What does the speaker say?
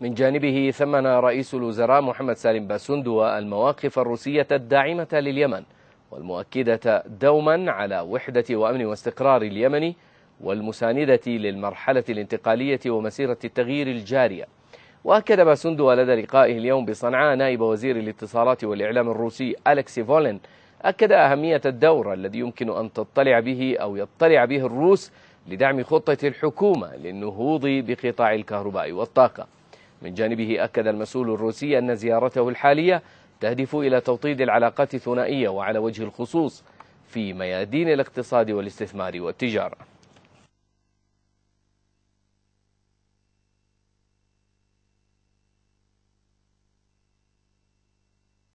من جانبه ثمن رئيس الوزراء محمد سالم باسندو المواقف الروسية الداعمة لليمن والمؤكدة دوما على وحدة وأمن واستقرار اليمن والمساندة للمرحلة الانتقالية ومسيرة التغيير الجارية وأكد باسندو لدى لقائه اليوم بصنعاء نائب وزير الاتصالات والإعلام الروسي ألكسي فولين أكد أهمية الدور الذي يمكن أن تطلع به أو يطلع به الروس لدعم خطة الحكومة للنهوض بقطاع الكهرباء والطاقة من جانبه أكد المسؤول الروسي أن زيارته الحالية تهدف إلى توطيد العلاقات الثنائية وعلى وجه الخصوص في ميادين الاقتصاد والاستثمار والتجارة